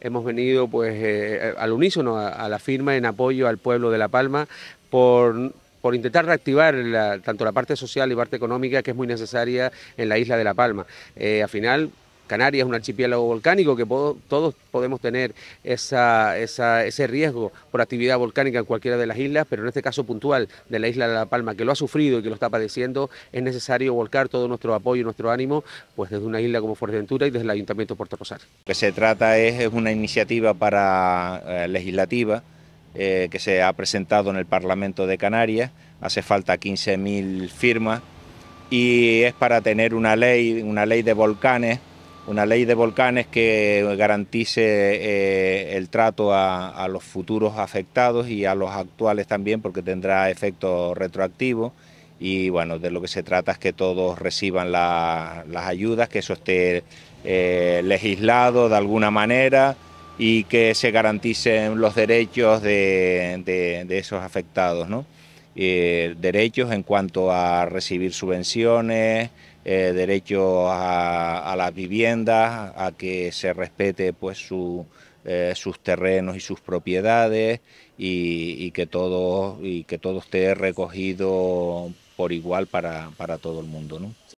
hemos venido pues eh, eh, al unísono a, la firma en apoyo al pueblo de La Palma por por intentar reactivar tanto la parte social y parte económica que es muy necesaria en la isla de La Palma. Eh, al final, Canarias es un archipiélago volcánico que todos podemos tener esa, ese riesgo por actividad volcánica en cualquiera de las islas, pero en este caso puntual de la isla de La Palma, que lo ha sufrido y que lo está padeciendo, es necesario volcar todo nuestro apoyo y nuestro ánimo pues desde una isla como Fuerteventura y desde el Ayuntamiento de Puerto Rosario. Lo que se trata es, una iniciativa para eh, legislativa eh, que se ha presentado en el Parlamento de Canarias, hace falta 15.000 firmas y es para tener una ley, una ley de volcanes una ley de volcanes que garantice eh, el trato a, los futuros afectados y a los actuales también, porque tendrá efecto retroactivo Y bueno, de lo que se trata es que todos reciban las ayudas, que eso esté eh, legislado de alguna manera y que se garanticen los derechos de, esos afectados. ¿no? Eh, derechos en cuanto a recibir subvenciones, eh, derechos a, las viviendas, a que se respete pues eh, sus terrenos y sus propiedades y, que todo y que todo esté recogido por igual para, todo el mundo, ¿no?